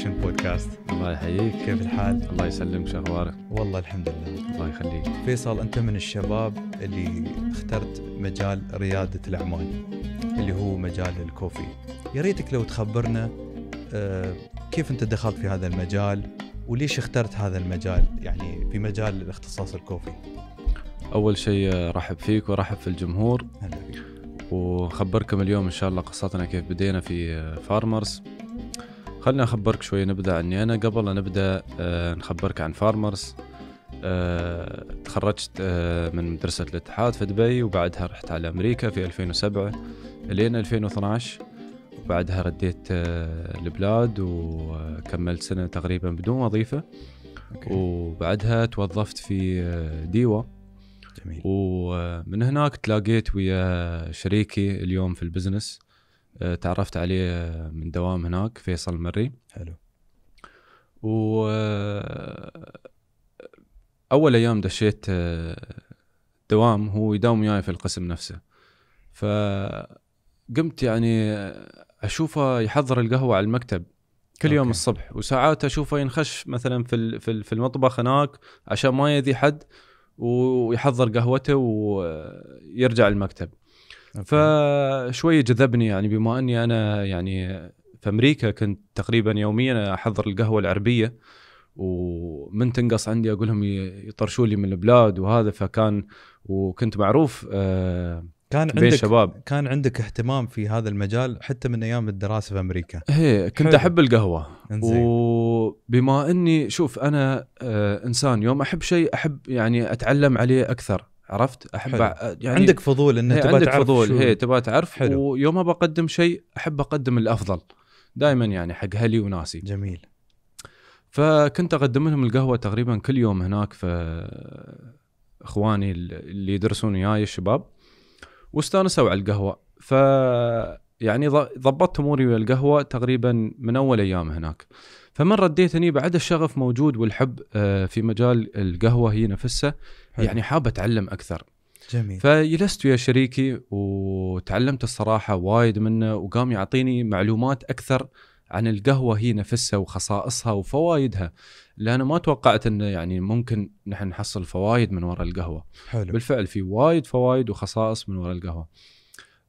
اكشن بودكاست الله يحييك كيف الحال؟ الله يسلمك شو اخبارك؟ والله الحمد لله الله يخليك فيصل انت من الشباب اللي اخترت مجال رياده الاعمال اللي هو مجال الكوفي يا ريتك لو تخبرنا آه، كيف انت دخلت في هذا المجال وليش اخترت هذا المجال يعني في مجال الاختصاص الكوفي اول شيء آه، رحب فيك ورحب في الجمهور هلا فيك وخبركم اليوم ان شاء الله قصتنا كيف بدينا في آه، فارمرز خلنا أخبرك شوية نبدأ عني أنا قبل أن نبدأ آه، نخبرك عن فارمرز آه، تخرجت آه، من مدرسة الاتحاد في دبي وبعدها رحت على أمريكا في 2007 لين 2012 وبعدها رديت البلاد وكملت سنة تقريبا بدون وظيفة أوكي. وبعدها توظفت في ديوا جميل. ومن هناك تلاقيت ويا شريكي اليوم في البزنس آه، تعرفت عليه آه، من دوام هناك فيصل المري حلو و آه، اول ايام دشيت دوام هو يداوم وياي في القسم نفسه فقمت يعني اشوفه يحضر القهوه على المكتب كل أوكي. يوم الصبح وساعات اشوفه ينخش مثلا في في المطبخ هناك عشان ما يذي حد ويحضر قهوته ويرجع المكتب فشوي جذبني يعني بما اني انا يعني في امريكا كنت تقريبا يوميا احضر القهوه العربيه ومن تنقص عندي اقول لهم يطرشوا لي من البلاد وهذا فكان وكنت معروف آه كان عندك شباب كان عندك اهتمام في هذا المجال حتى من ايام الدراسه في امريكا هي كنت حلو. احب القهوه انزين. وبما اني شوف انا آه، انسان يوم احب شيء احب يعني اتعلم عليه اكثر عرفت احب يعني عندك فضول انك إيه، تبغى عندك فضول هي إيه، تبغى تعرف حلو. ويوم بقدم شيء احب اقدم الافضل دائما يعني حق اهلي وناسي جميل فكنت اقدم لهم القهوه تقريبا كل يوم هناك ف اخواني اللي يدرسون وياي الشباب واستانسوا على القهوه ف يعني ضبطت اموري ويا القهوه تقريبا من اول ايام هناك فمن رديتني بعد الشغف موجود والحب آه، في مجال القهوه هي نفسها حلو. يعني حاب اتعلم اكثر جميل فجلست ويا شريكي وتعلمت الصراحه وايد منه وقام يعطيني معلومات اكثر عن القهوه هي نفسها وخصائصها وفوائدها لان ما توقعت انه يعني ممكن نحن نحصل فوائد من وراء القهوه حلو. بالفعل في وايد فوائد وخصائص من وراء القهوه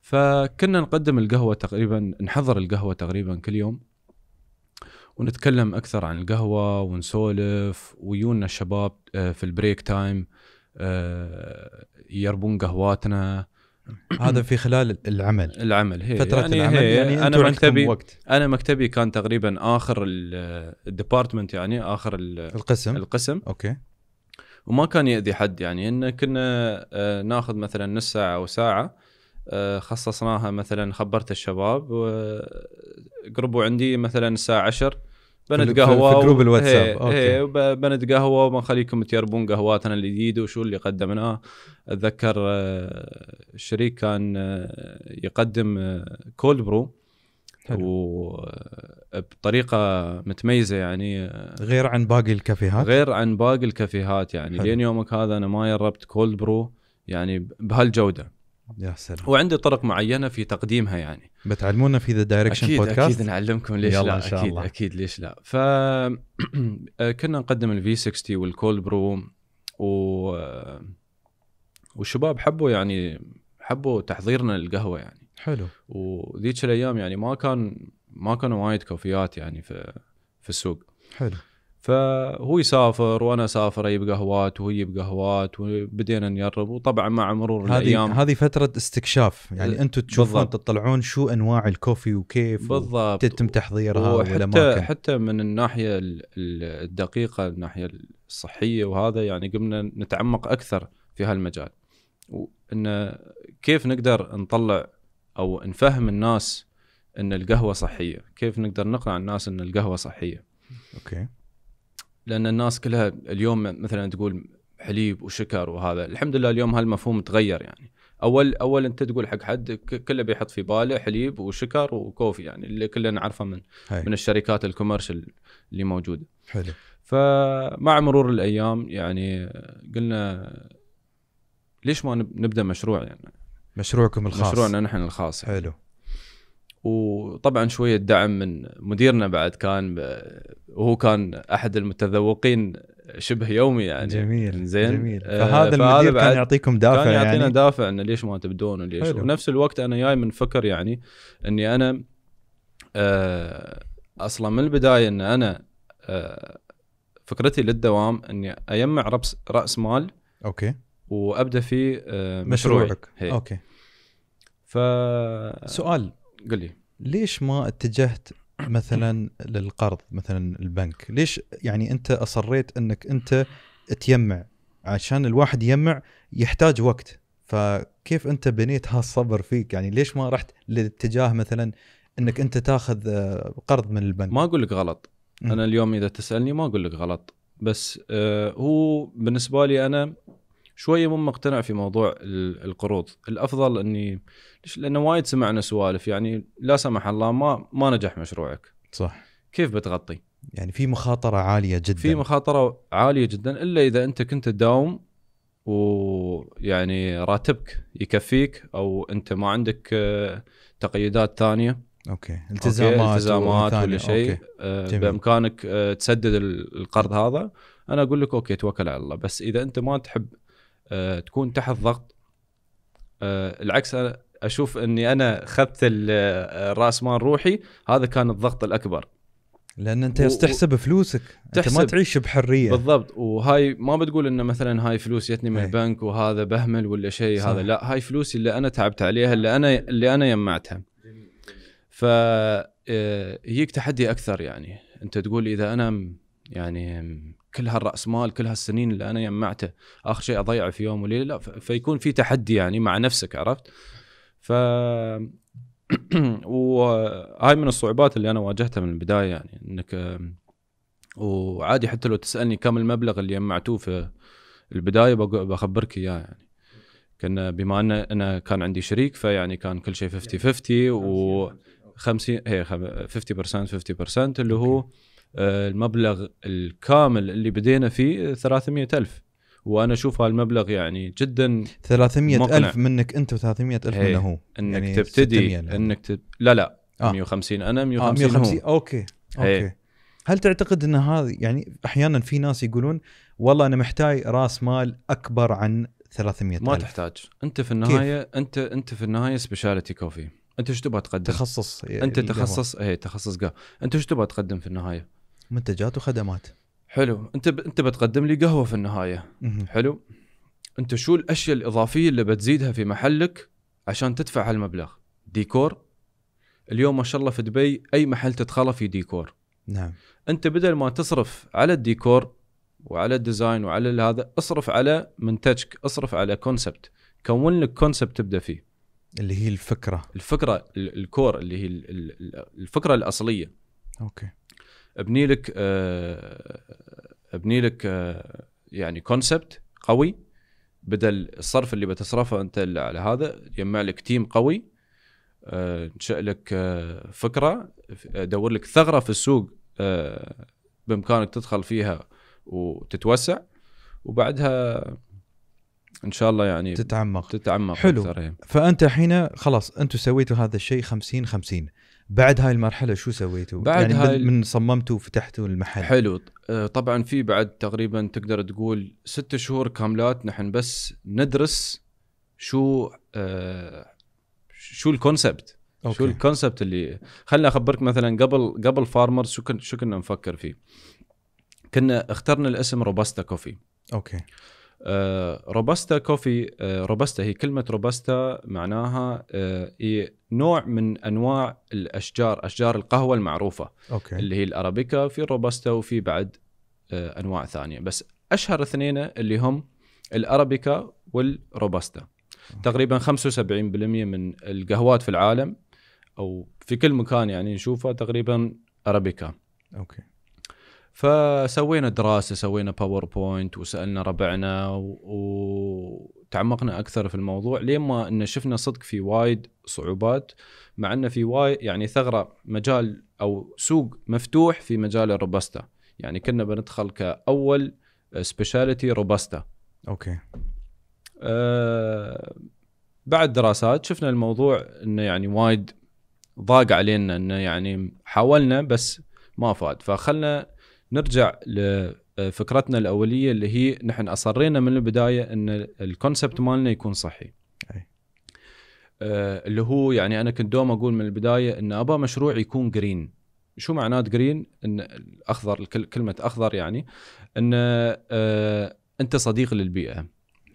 فكنا نقدم القهوه تقريبا نحضر القهوه تقريبا كل يوم ونتكلم اكثر عن القهوه ونسولف ويونا الشباب آه، في البريك تايم آه، يربون قهواتنا هذا في خلال العمل العمل هي فترة يعني العمل هي يعني انا مكتبي وقت. انا مكتبي كان تقريبا اخر الديبارتمنت آه، يعني اخر القسم القسم اوكي وما كان يأذي حد يعني ان كنا ناخذ مثلا نص ساعه او ساعه آه، خصصناها مثلا خبرت الشباب وقربوا آه، عندي مثلا الساعه 10 بند قهوه في جروب الواتساب إيه، اوكي إيه، قهوه وبنخليكم تجربون قهواتنا الجديده وشو اللي قدمناه اتذكر الشريك آه، كان يقدم كولد برو حلو. وبطريقه متميزه يعني غير عن باقي الكافيهات غير عن باقي الكافيهات يعني حلو. لين يومك هذا انا ما جربت كولد برو يعني بهالجوده يا سلام وعنده طرق معينه في تقديمها يعني بتعلمونا في ذا دايركشن بودكاست اكيد اكيد نعلمكم ليش يلا لا إن شاء اكيد الله. اكيد ليش لا ف كنا نقدم الفي 60 والكول برو و والشباب حبوا يعني حبوا تحضيرنا للقهوه يعني حلو وذيك الايام يعني ما كان ما كانوا وايد كوفيات يعني في في السوق حلو فهو يسافر وانا اسافر اجيب قهوات وهو يجيب قهوات وبدينا نجرب وطبعا مع مرور هذه الايام هذه فتره استكشاف يعني انتم تشوفون تطلعون شو انواع الكوفي وكيف بالضبط تتم تحضيرها وحتى حتى من الناحيه الدقيقه الناحيه الصحيه وهذا يعني قمنا نتعمق اكثر في هالمجال وان كيف نقدر نطلع او نفهم الناس ان القهوه صحيه كيف نقدر نقنع الناس ان القهوه صحيه اوكي لان الناس كلها اليوم مثلا تقول حليب وشكر وهذا الحمد لله اليوم هالمفهوم تغير يعني اول اول انت تقول حق حد كله بيحط في باله حليب وشكر وكوفي يعني اللي كلنا نعرفه من هاي. من الشركات الكوميرشال اللي موجوده حلو فمع مرور الايام يعني قلنا ليش ما نبدا مشروع يعني مشروعكم الخاص مشروعنا نحن الخاص يعني. حلو وطبعا شويه دعم من مديرنا بعد كان وهو كان احد المتذوقين شبه يومي يعني جميل زين جميل آه، فهذا المدير كان يعطيكم دافع كان يعطينا يعني. دافع انه ليش ما تبدون وليش حلو. ونفس الوقت انا جاي من فكر يعني اني انا آه، اصلا من البدايه ان انا آه، فكرتي للدوام اني اجمع رأس, راس مال اوكي وابدا في مشروعي مشروعك هي. اوكي ف سؤال قل لي ليش ما اتجهت مثلا للقرض مثلا البنك ليش يعني انت اصريت انك انت تيمع عشان الواحد يجمع يحتاج وقت فكيف انت بنيت هالصبر فيك يعني ليش ما رحت للاتجاه مثلا انك انت تاخذ آه، قرض من البنك ما اقول لك غلط انا اليوم اذا تسالني ما اقول لك غلط بس آه، هو بالنسبه لي انا شويه مو مقتنع في موضوع القروض الافضل اني ليش لانه وايد سمعنا سوالف يعني لا سمح الله ما ما نجح مشروعك صح كيف بتغطي يعني في مخاطره عاليه جدا في مخاطره عاليه جدا الا اذا انت كنت تداوم ويعني راتبك يكفيك او انت ما عندك آه، تقييدات ثانيه اوكي التزامات أوكي. التزامات ولا شيء آه، بامكانك آه، تسدد القرض هذا انا اقول لك اوكي توكل على الله بس اذا انت ما تحب آه، تكون تحت ضغط آه، العكس أنا اشوف اني انا اخذت الراس آه، مال روحي هذا كان الضغط الاكبر لان انت و... تحسب فلوسك تحسب انت ما تعيش بحريه بالضبط وهاي ما بتقول انه مثلا هاي فلوس جتني من إيه. البنك وهذا بهمل ولا شيء هذا لا هاي فلوسي اللي انا تعبت عليها اللي انا اللي انا جمعتها ف يجيك تحدي اكثر يعني انت تقول اذا انا يعني كل هالراس مال كل هالسنين اللي انا جمعته اخر شيء اضيعه في يوم وليله لا فيكون في تحدي يعني مع نفسك عرفت ف وهاي من الصعوبات اللي انا واجهتها من البدايه يعني انك وعادي حتى لو تسالني كم المبلغ اللي جمعتوه في البدايه بخبرك اياه يعني كنا بما ان انا كان عندي شريك فيعني كان كل شيء 50 يعني 50 و 50 هي 50% 50% اللي هو okay. آه، المبلغ الكامل اللي بدينا فيه 300 ألف وانا اشوف هالمبلغ يعني جدا 300 مقنع. الف منك انت و300 الف منه هو إيه، يعني انك يعني تبتدي انك تب... لا لا آه. 150 انا 150, آه 150 هو اوكي إيه. اوكي هي. هل تعتقد ان هذا يعني احيانا في ناس يقولون والله انا محتاج راس مال اكبر عن 300 ما ألف. تحتاج انت في النهايه كيف؟ انت انت في النهايه سبيشاليتي كوفي انت ايش تبغى تقدم تخصص انت تخصص اي تخصص قهوه انت ايش تبغى تقدم في النهايه منتجات وخدمات حلو انت ب... انت بتقدم لي قهوه في النهايه حلو انت شو الاشياء الاضافيه اللي بتزيدها في محلك عشان تدفع هالمبلغ ديكور اليوم ما شاء الله في دبي اي محل تدخله في ديكور نعم انت بدل ما تصرف على الديكور وعلى الديزاين وعلى هذا اصرف على منتجك اصرف على كونسبت كون لك كونسبت تبدا فيه اللي هي الفكره الفكره الكور اللي هي الفكره الاصليه اوكي ابني لك آه، ابني لك آه، يعني كونسبت قوي بدل الصرف اللي بتصرفه انت على هذا جمع لك تيم قوي انشئ آه، لك فكره دور لك ثغره في السوق بامكانك تدخل فيها وتتوسع وبعدها ان شاء الله يعني تتعمق تتعمق حلو أكثر إيه. فانت الحين خلاص انتم سويتوا هذا الشيء 50 50 بعد هاي المرحله شو سويتوا بعد يعني هاي من صممتوا وفتحتوا المحل حلو آه، طبعا في بعد تقريبا تقدر تقول ست شهور كاملات نحن بس ندرس شو آه شو الكونسبت أوكي. شو الكونسبت اللي خليني اخبرك مثلا قبل قبل فارمر شو كنا شو كنا نفكر فيه كنا اخترنا الاسم روباستا كوفي اوكي آه، روبستا كوفي آه، روبستا هي كلمه روبستا معناها آه، هي نوع من انواع الاشجار اشجار القهوه المعروفه أوكي. اللي هي الارابيكا في الروبستا وفي بعد انواع ثانيه بس اشهر اثنين اللي هم الارابيكا والروبستا تقريبا 75% من القهوات في العالم او في كل مكان يعني نشوفها تقريبا ارابيكا اوكي فسوينا دراسه سوينا باوربوينت وسالنا ربعنا وتعمقنا اكثر في الموضوع لين ما ان شفنا صدق في وايد صعوبات مع انه في وايد يعني ثغره مجال او سوق مفتوح في مجال الروبستا يعني كنا بندخل كاول سبيشاليتي روبستا اوكي أه بعد دراسات شفنا الموضوع انه يعني وايد ضاق علينا انه يعني حاولنا بس ما فاد فخلنا نرجع لفكرتنا آه، الاوليه اللي هي نحن اصرينا من البدايه ان الكونسبت مالنا يكون صحي آه، اللي هو يعني انا كنت دوم اقول من البدايه ان ابا مشروع يكون جرين شو معنات جرين ان الاخضر كلمه اخضر يعني ان آه، انت صديق للبيئه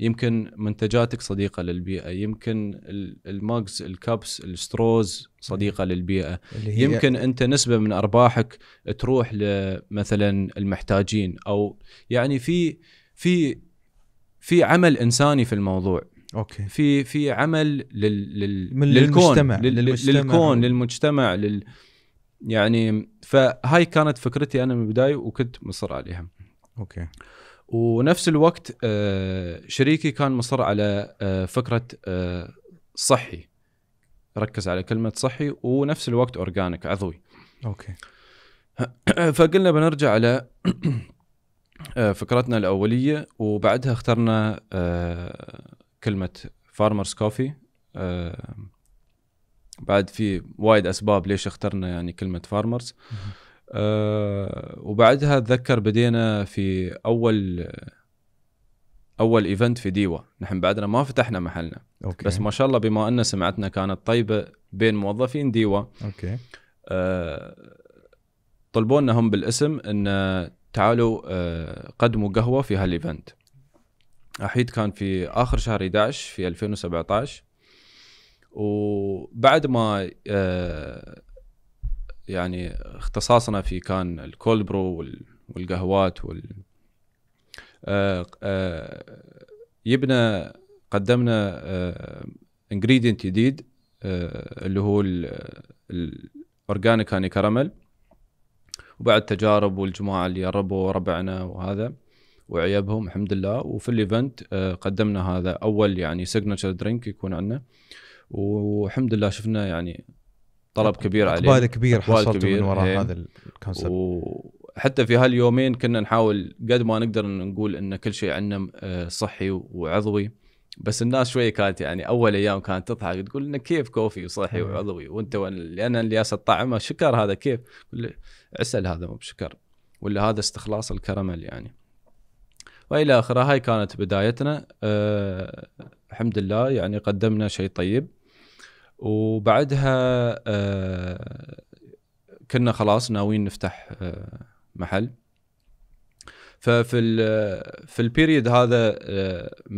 يمكن منتجاتك صديقه للبيئه يمكن الماكس الكبس الستروز صديقه للبيئه يمكن انت نسبه من ارباحك تروح لمثلا المحتاجين او يعني في في في عمل انساني في الموضوع اوكي في في عمل لل لل للكون لل للمجتمع للكون للمجتمع لل يعني فهاي كانت فكرتي انا من البدايه وكنت مصر عليها اوكي ونفس الوقت آه، شريكي كان مصر على آه، فكره آه، صحي ركز على كلمه صحي ونفس الوقت اورجانيك عضوي اوكي فقلنا بنرجع على فكرتنا الاوليه وبعدها اخترنا كلمه فارمرز كوفي بعد في وايد اسباب ليش اخترنا يعني كلمه فارمرز آه، وبعدها اتذكر بدينا في اول اول ايفنت في ديوا نحن بعدنا ما فتحنا محلنا أوكي. بس ما شاء الله بما ان سمعتنا كانت طيبه بين موظفين ديوا اوكي أه طلبوا لنا هم بالاسم ان تعالوا أه قدموا قهوه في هالايفنت احيد كان في اخر شهر 11 في 2017 وبعد ما أه يعني اختصاصنا في كان الكولد برو والقهوات وال آه، آه، يبنا قدمنا انجريدينت آه، جديد اللي هو الاورجانيك هاني كراميل وبعد تجارب والجماعه اللي جربوا ربعنا وهذا وعيبهم الحمد لله وفي الايفنت قدمنا هذا اول يعني سيجنتشر درينك يكون عندنا والحمد لله شفنا يعني طلب كبير عليه اقبال كبير حصلت كبير من وراء إيه. هذا الكونسبت وحتى في هاليومين كنا نحاول قد ما نقدر نقول ان كل شيء عندنا آه، صحي وعضوي بس الناس شويه كانت يعني اول ايام كانت تضحك تقول انه كيف كوفي وصحي إيه. وعضوي وانت لان اللي طعمه شكر هذا كيف عسل هذا مو بشكر ولا هذا استخلاص الكراميل يعني والى اخره هاي كانت بدايتنا أه الحمد لله يعني قدمنا شيء طيب وبعدها آه، كنا خلاص ناويين نفتح آه، محل ففي في البيريد هذا من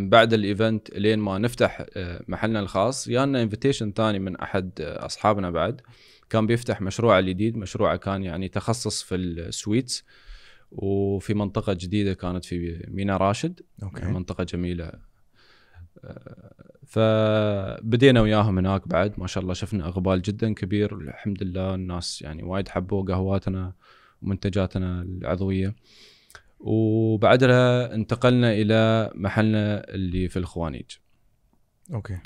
آه، بعد الايفنت لين ما نفتح محلنا الخاص جانا انفيتيشن ثاني من احد اصحابنا بعد كان بيفتح مشروعه الجديد مشروعه كان يعني تخصص في السويتس وفي منطقه جديده كانت في مينا راشد أوكي. يعني منطقه جميله فبدينا وياهم هناك بعد ما شاء الله شفنا اقبال جدا كبير الحمد لله الناس يعني وايد حبوا قهواتنا ومنتجاتنا العضويه وبعدها انتقلنا الى محلنا اللي في الخوانيج اوكي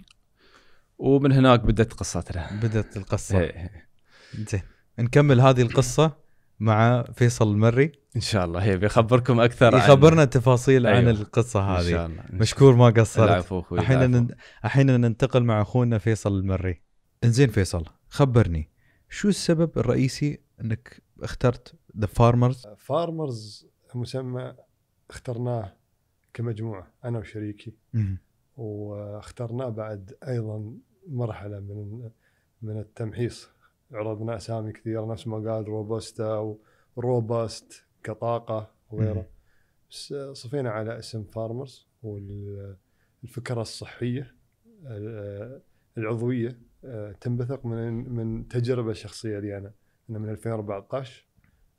ومن هناك بدت قصتنا بدت القصه إيه. زين نكمل هذه القصه مع فيصل المري ان شاء الله هي بيخبركم اكثر يخبرنا عن... تفاصيل أيوه. عن القصه هذه ان شاء الله مشكور ما قصرت الحين احيانا ننتقل مع اخونا فيصل المري انزين فيصل خبرني شو السبب الرئيسي انك اخترت ذا فارمرز فارمرز مسمى اخترناه كمجموعه انا وشريكي م- واخترناه بعد ايضا مرحله من من التمحيص عرضنا اسامي كثيره نفس ما قال روبوستا وروباست كطاقه وغيره بس صفينا على اسم فارمرز والفكره الصحيه العضويه آه، تنبثق من من تجربه شخصيه لي انا انا من 2014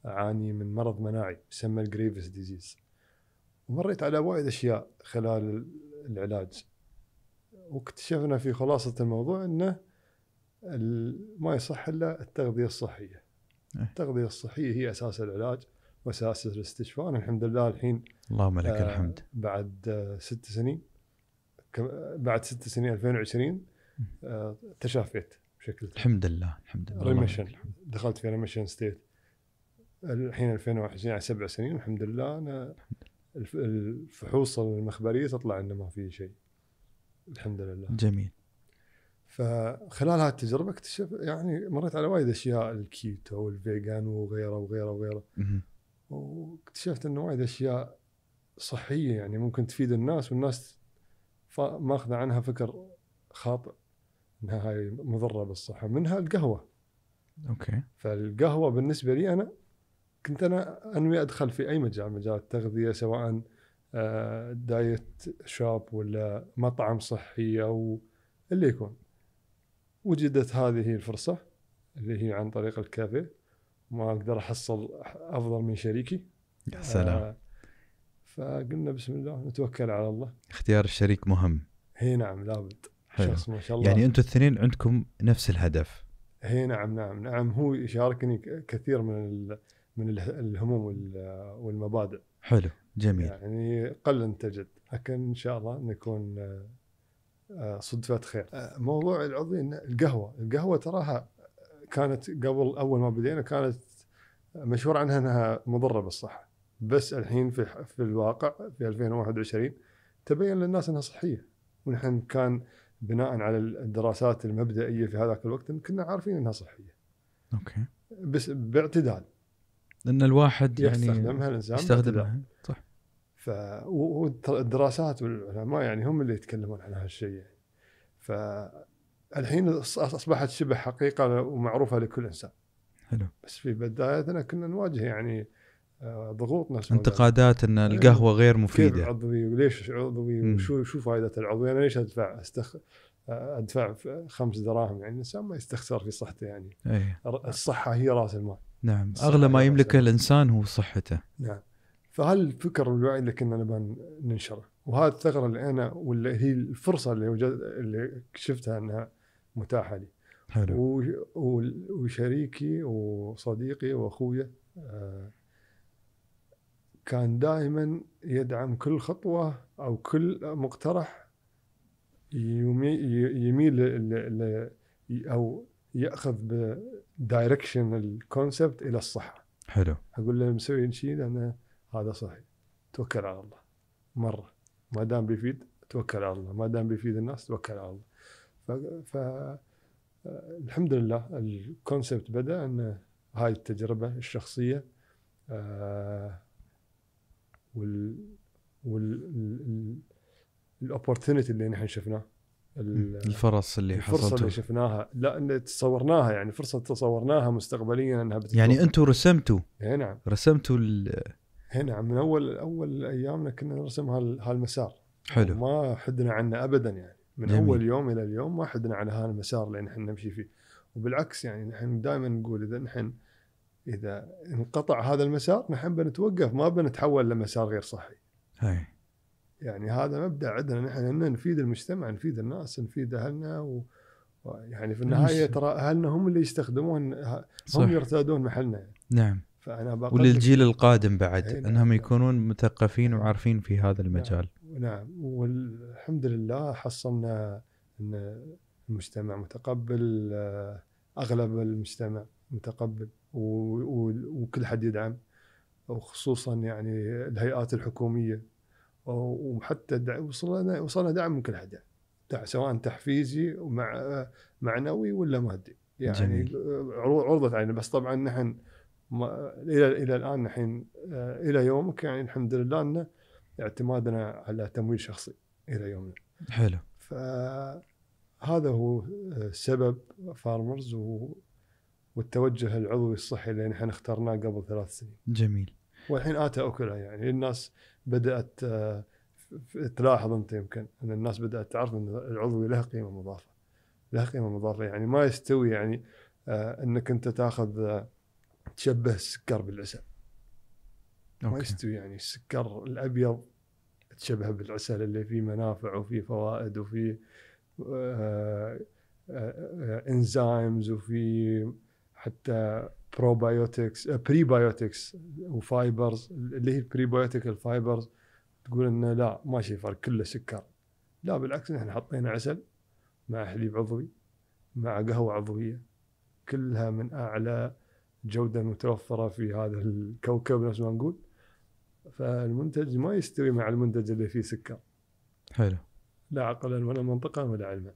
اعاني من مرض مناعي يسمى الجريفس ديزيز ومريت على وايد اشياء خلال العلاج واكتشفنا في خلاصه الموضوع انه ما يصح الا التغذيه الصحيه. إيه. التغذيه الصحيه هي اساس العلاج واساس الاستشفاء، أنا الحمد لله الحين اللهم لك آه الحمد بعد آه ست سنين بعد ست سنين 2020 آه تشافيت بشكل الحمد لله الحمد لله ريميشن دخلت في ريميشن ستيت الحين 2021 على يعني سبع سنين الحمد لله انا الفحوص المخبريه تطلع انه ما في شيء الحمد لله جميل فخلال هذه التجربه اكتشف يعني مريت على وايد اشياء الكيتو والفيجان وغيره وغيره وغيره واكتشفت انه وايد اشياء صحيه يعني ممكن تفيد الناس والناس ماخذه عنها فكر خاطئ انها هاي مضره بالصحه منها القهوه اوكي فالقهوه بالنسبه لي انا كنت انا انوي ادخل في اي مجال مجال التغذيه سواء آه، دايت شوب ولا مطعم صحي او اللي يكون وجدت هذه الفرصه اللي هي عن طريق الكافيه ما اقدر احصل افضل من شريكي يا سلام آه فقلنا بسم الله نتوكل على الله اختيار الشريك مهم هي نعم لابد شخص ما شاء الله يعني انتم الاثنين عندكم نفس الهدف هي نعم نعم نعم هو يشاركني كثير من من الهموم والمبادئ حلو جميل يعني قل ان تجد لكن ان شاء الله نكون آه، آه، صدفات خير آه، موضوع العضوي القهوه القهوه تراها كانت قبل اول ما بدينا كانت مشهور عنها انها مضره بالصحه بس الحين في في الواقع في 2021 تبين للناس انها صحيه ونحن كان بناء على الدراسات المبدئيه في هذاك الوقت كنا عارفين انها صحيه. اوكي. بس باعتدال. لان الواحد يعني يستخدمها الانسان يستخدمها صح. ف والدراسات والعلماء يعني هم اللي يتكلمون عن هالشيء يعني فالحين اصبحت شبه حقيقه ومعروفه لكل انسان حلو بس في بدايتنا كنا نواجه يعني آه، ضغوط نفس انتقادات ان يعني القهوه غير مفيده كيف عضوي وليش عضوي وشو شو فائده العضوي انا ليش ادفع استخ... آه، ادفع خمس دراهم يعني الانسان ما يستخسر في صحته يعني أي. الصحه هي راس المال نعم اغلى ما يملكه الانسان هو صحته نعم فهالفكر الوعي اللي كنا نبغى ننشره وهذا الثغره اللي انا واللي هي الفرصه اللي وجد اللي شفتها انها متاحه لي حلو وشريكي وصديقي واخويا آه، كان دائما يدعم كل خطوه او كل مقترح يميل ل او ياخذ بدايركشن الكونسبت الى الصحه حلو اقول له مسوي شيء لانه هذا صحيح توكل على الله مره ما دام بيفيد توكل على الله ما دام بيفيد الناس توكل على الله ف, ف... الحمد لله الكونسبت بدا ان هاي التجربه الشخصيه آه وال والاوبورتونيتي اللي نحن شفناه الفرص اللي الفرصة اللي شفناها لا ان تصورناها يعني فرصه تصورناها مستقبليا انها يعني انتم رسمتوا اي نعم رسمتوا ال هنا من اول اول ايامنا كنا نرسم هالمسار حلو ما حدنا عنه ابدا يعني من جميل. اول يوم الى اليوم ما حدنا عن هالمسار اللي نحن نمشي فيه وبالعكس يعني نحن دائما نقول اذا نحن اذا انقطع هذا المسار نحن بنتوقف ما بنتحول لمسار غير صحي. هاي. يعني هذا مبدا عندنا نحن ان نفيد المجتمع نفيد الناس نفيد اهلنا و... يعني في النهايه ترى اهلنا هم اللي يستخدمون هم صح. يرتادون محلنا. يعني. نعم. فانا بقول وللجيل القادم بعد نعم. انهم يكونون مثقفين وعارفين في هذا نعم. المجال نعم, نعم. والحمد لله حصلنا ان المجتمع متقبل اغلب المجتمع متقبل وكل حد يدعم وخصوصا يعني الهيئات الحكوميه وحتى وصلنا وصلنا دعم من كل حد يعني سواء تحفيزي ومع معنوي ولا مادي يعني جميل. عرضت علينا بس طبعا نحن الى الى الان الحين آه، الى يومك يعني الحمد لله ان اعتمادنا على تمويل شخصي الى يومنا. حلو. فهذا هو آه، سبب فارمرز والتوجه العضوي الصحي اللي احنا اخترناه قبل ثلاث سنين. جميل. والحين اتى اكلها يعني الناس بدات آه، تلاحظ انت يمكن ان الناس بدات تعرف ان العضوي له قيمه مضافه. له قيمه مضافه يعني ما يستوي يعني انك انت تاخذ تشبه السكر بالعسل أوكي. ما يستوي يعني السكر الابيض تشبه بالعسل اللي فيه منافع وفيه فوائد وفيه انزيمز آه، آه، وفيه حتى بروبايوتكس آه، بريبايوتكس وفايبرز اللي هي البريبايوتك الفايبرز تقول انه لا ما شيء فرق كله سكر لا بالعكس احنا حطينا عسل مع حليب عضوي مع قهوه عضويه كلها من اعلى جوده متوفره في هذا الكوكب نفس ما نقول فالمنتج ما يستوي مع المنتج اللي فيه سكر حلو لا عقلا ولا منطقا ولا علما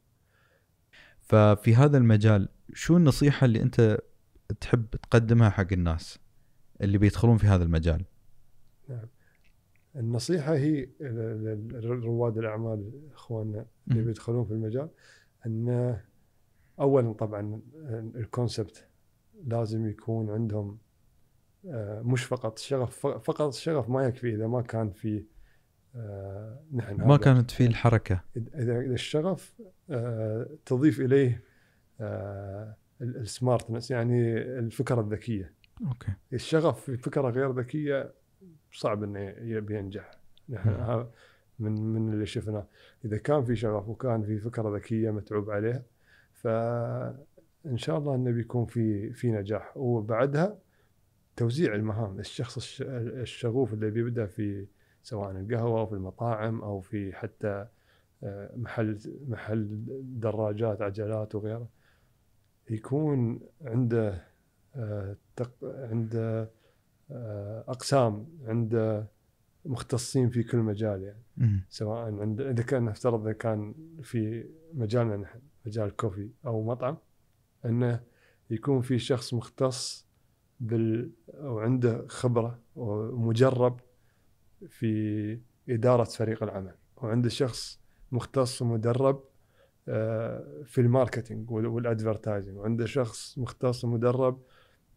ففي هذا المجال شو النصيحه اللي انت تحب تقدمها حق الناس اللي بيدخلون في هذا المجال نعم النصيحه هي لرواد الاعمال اخواننا اللي بيدخلون في المجال ان اولا طبعا الكونسبت لازم يكون عندهم آه، مش فقط شغف فقط الشغف ما يكفي اذا ما كان في آه، نحن ما كانت في الحركه اذا الشغف آه، تضيف اليه السمارتنس يعني الفكره الذكيه اوكي الشغف في فكره غير ذكيه صعب انه ينجح نحن نعم. من من اللي شفناه اذا كان في شغف وكان في فكره ذكيه متعوب عليها ف ان شاء الله انه بيكون في في نجاح وبعدها توزيع المهام الشخص الشغوف اللي بيبدا في سواء القهوه او في المطاعم او في حتى آه، محل محل دراجات عجلات وغيره يكون عنده آه، عنده آه، اقسام عنده مختصين في كل مجال يعني سواء عند اذا كان نفترض اذا كان في مجالنا نحن مجال كوفي او مطعم انه يكون في شخص مختص بال او عنده خبره ومجرب في اداره فريق العمل وعنده شخص مختص ومدرب آه، في الماركتينج والادفرتايزنج وعنده شخص مختص ومدرب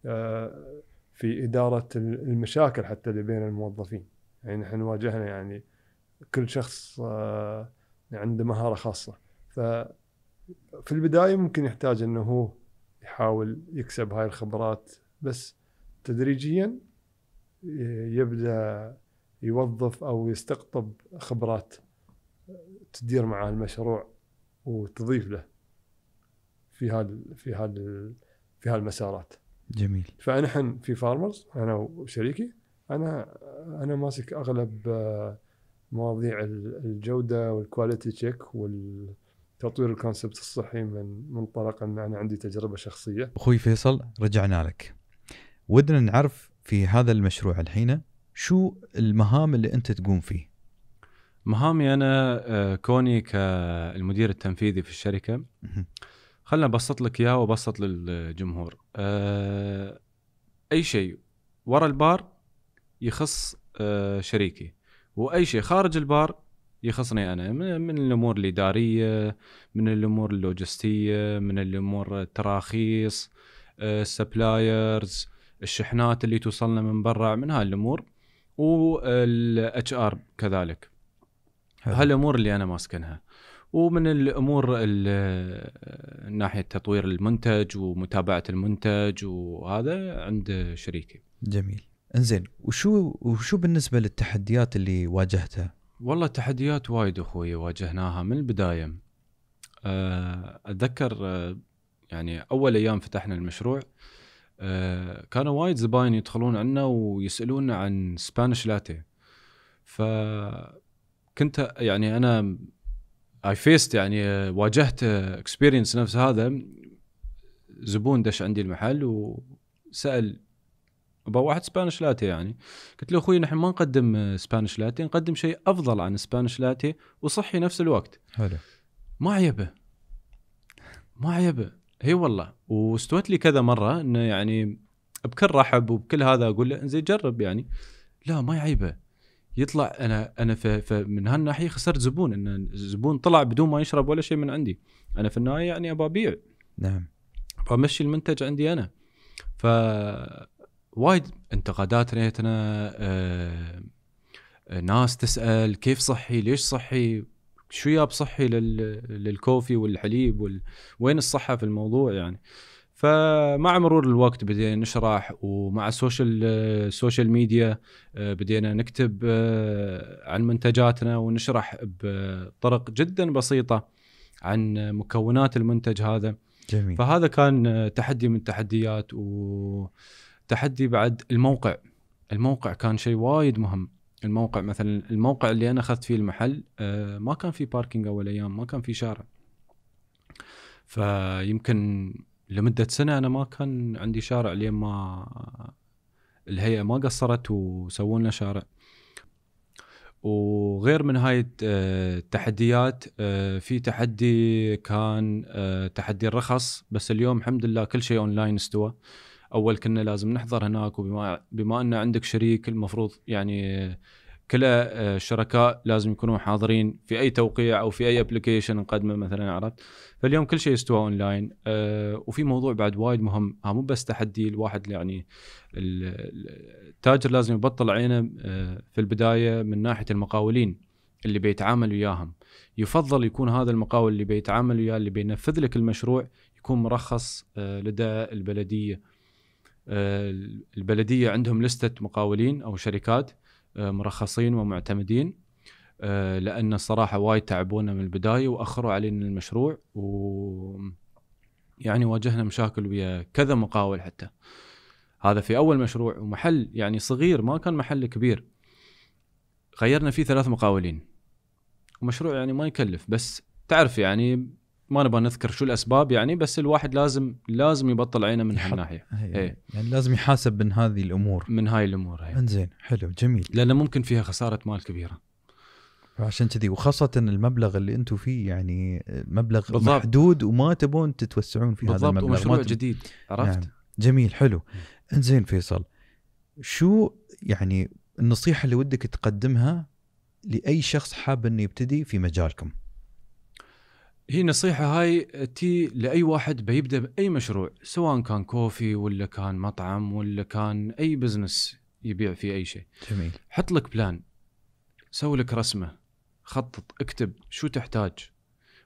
آه، في اداره المشاكل حتى اللي بين الموظفين يعني نحن واجهنا يعني كل شخص آه، عنده مهاره خاصه ف في البدايه ممكن يحتاج انه هو يحاول يكسب هاي الخبرات بس تدريجيا يبدا يوظف او يستقطب خبرات تدير معاه المشروع وتضيف له في هذا في هذا في هالمسارات جميل فنحن في فارمرز انا وشريكي انا انا ماسك اغلب آه، مواضيع الجوده والكواليتي تشيك وال تطوير الكونسبت الصحي من منطلق ان انا عندي تجربه شخصيه. اخوي فيصل رجعنا لك. ودنا نعرف في هذا المشروع الحين شو المهام اللي انت تقوم فيه؟ مهامي انا آه، كوني كالمدير التنفيذي في الشركه خلنا ابسط لك اياها وابسط للجمهور. آه، اي شيء ورا البار يخص آه، شريكي واي شيء خارج البار يخصني انا من الامور الاداريه من الامور اللوجستيه من الامور التراخيص آه، السبلايرز الشحنات اللي توصلنا من برا من هاي الامور والاتش ار كذلك هالامور اللي انا ماسكنها ومن الامور آه، ناحيه تطوير المنتج ومتابعه المنتج وهذا عند شريكي جميل انزين وشو وشو بالنسبه للتحديات اللي واجهتها والله تحديات وايد اخوي واجهناها من البدايه آه، اتذكر آه، يعني اول ايام فتحنا المشروع آه، كانوا وايد زباين يدخلون عنا ويسالون عن سبانيش لاتيه فكنت يعني انا اي فيست يعني واجهت اكسبيرينس نفس هذا زبون دش عندي المحل وسال واحد سبانش لاتي يعني قلت له اخوي نحن ما نقدم سبانش آه، لاتي نقدم شيء افضل عن سبانش لاتي وصحي نفس الوقت حلو ما عيبه ما عيبه اي والله واستوت لي كذا مره انه يعني بكل رحب وبكل هذا اقول له زين جرب يعني لا ما يعيبه يطلع انا انا من هالناحيه خسرت زبون ان الزبون طلع بدون ما يشرب ولا شيء من عندي انا في النهايه يعني ابى ابيع نعم ابى امشي المنتج عندي انا ف وايد انتقادات ريتنا آه، آه، ناس تسال كيف صحي ليش صحي شو ياب صحي لل... للكوفي والحليب وال... وين الصحه في الموضوع يعني فمع مرور الوقت بدينا نشرح ومع السوشيال السوشيال ميديا آه، بدينا نكتب عن منتجاتنا ونشرح بطرق جدا بسيطه عن مكونات المنتج هذا جميل. فهذا كان تحدي من التحديات و تحدي بعد الموقع الموقع كان شيء وايد مهم الموقع مثلا الموقع اللي انا اخذت فيه المحل آه، ما كان في باركينج اول ايام ما كان في شارع فيمكن لمده سنه انا ما كان عندي شارع لين ما الهيئه ما قصرت وسووا لنا شارع وغير من هاي آه، التحديات آه، في تحدي كان تحدي الرخص بس اليوم الحمد لله كل شيء اونلاين استوى اول كنا لازم نحضر هناك وبما بما ان عندك شريك المفروض يعني كلا الشركاء آه، لازم يكونوا حاضرين في اي توقيع او في اي ابلكيشن نقدمه مثلا عرفت فاليوم كل شيء استوى اونلاين آه، وفي موضوع بعد وايد مهم ها مو بس تحدي الواحد يعني التاجر لازم يبطل عينه آه، في البدايه من ناحيه المقاولين اللي بيتعامل وياهم يفضل يكون هذا المقاول اللي بيتعامل وياه اللي بينفذ لك المشروع يكون مرخص لدى البلديه آه، البلديه عندهم لسته مقاولين او شركات آه، مرخصين ومعتمدين آه، لان الصراحه وايد تعبونا من البدايه واخروا علينا المشروع و يعني واجهنا مشاكل ويا كذا مقاول حتى هذا في اول مشروع ومحل يعني صغير ما كان محل كبير غيرنا فيه ثلاث مقاولين ومشروع يعني ما يكلف بس تعرف يعني ما نبغى نذكر شو الاسباب يعني بس الواحد لازم لازم يبطل عينه من هالناحيه إيه. يعني لازم يحاسب من هذه الامور من هاي الامور هي إيه. انزين حلو جميل لان ممكن فيها خساره مال كبيره عشان كذي وخاصة المبلغ اللي انتم فيه يعني مبلغ بالضبط. محدود وما تبون تتوسعون في هذا المبلغ مشروع تب... جديد عرفت؟ نعم. جميل حلو انزين فيصل شو يعني النصيحة اللي ودك تقدمها لأي شخص حاب انه يبتدي في مجالكم؟ هي نصيحة هاي تي لأي واحد بيبدأ بأي مشروع سواء كان كوفي ولا كان مطعم ولا كان أي بزنس يبيع فيه أي شيء جميل حط لك بلان سوي لك رسمة خطط اكتب شو تحتاج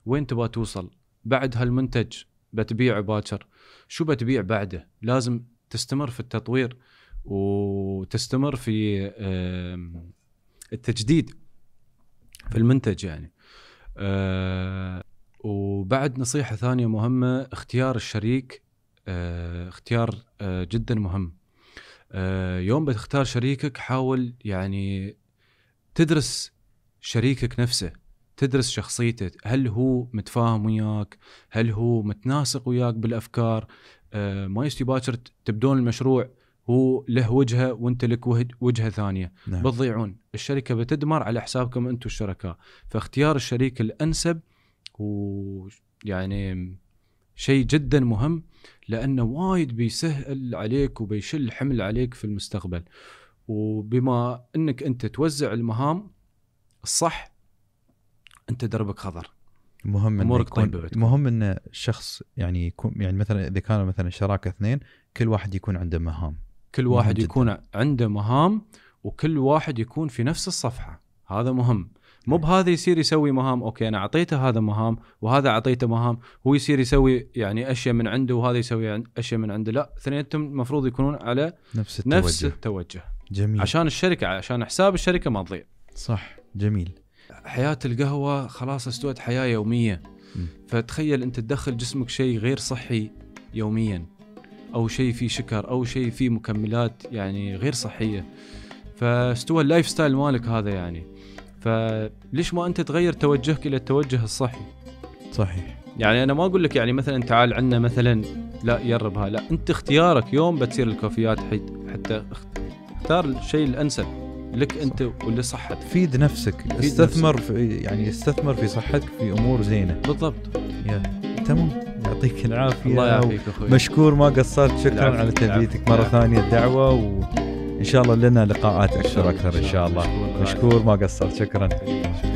وين تبغى توصل بعد هالمنتج بتبيعه باكر شو بتبيع بعده لازم تستمر في التطوير وتستمر في التجديد في المنتج يعني آه، وبعد نصيحه ثانيه مهمه اختيار الشريك اه اختيار اه جدا مهم اه يوم بتختار شريكك حاول يعني تدرس شريكك نفسه تدرس شخصيته هل هو متفاهم وياك هل هو متناسق وياك بالافكار آه، ما يستي باكر تبدون المشروع هو له وجهه وانت لك وجهه ثانيه نعم. بتضيعون الشركه بتدمر على حسابكم انتم الشركاء فاختيار الشريك الانسب ويعني شيء جدا مهم لانه وايد بيسهل عليك وبيشل حمل عليك في المستقبل وبما انك انت توزع المهام الصح انت دربك خضر مهم ان امورك طيبه مهم ان الشخص يعني يكون يعني مثلا اذا كانوا مثلا شراكه اثنين كل واحد يكون عنده مهام كل واحد يكون جداً. عنده مهام وكل واحد يكون في نفس الصفحه هذا مهم مو بهذا يصير يسوي مهام اوكي انا اعطيته هذا مهام وهذا اعطيته مهام هو يصير يسوي يعني اشياء من عنده وهذا يسوي اشياء من عنده لا اثنينهم المفروض يكونون على نفس التوجه. نفس التوجه جميل عشان الشركه عشان حساب الشركه ما تضيع صح جميل حياه القهوه خلاص استوت حياه يوميه م. فتخيل انت تدخل جسمك شيء غير صحي يوميا او شيء فيه شكر او شيء فيه مكملات يعني غير صحيه فاستوى اللايف ستايل مالك هذا يعني فليش ما انت تغير توجهك الى التوجه الصحي صحيح يعني انا ما اقول لك يعني مثلا تعال عندنا مثلا لا يربها لا انت اختيارك يوم بتصير الكوفيات حتى اختار الشيء الانسب لك انت واللي صحتك فيد نفسك فيد استثمر نفسك. في يعني استثمر في صحتك في امور زينه بالضبط يا تمام يعطيك العافيه الله يعافيك اخوي مشكور ما قصرت شكرا على تلبيتك مره ثانيه الدعوه و... ان شاء الله لنا لقاءات اكثر اكثر ان شاء الله مشكور ما قصرت شكرا